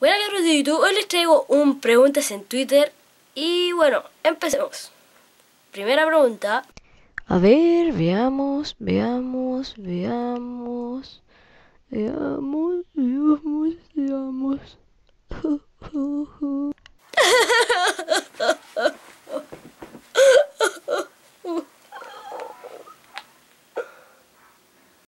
Hola queridos de YouTube, hoy les traigo un preguntas en Twitter y bueno, empecemos. Primera pregunta. A ver, veamos, veamos, veamos, veamos, veamos, veamos.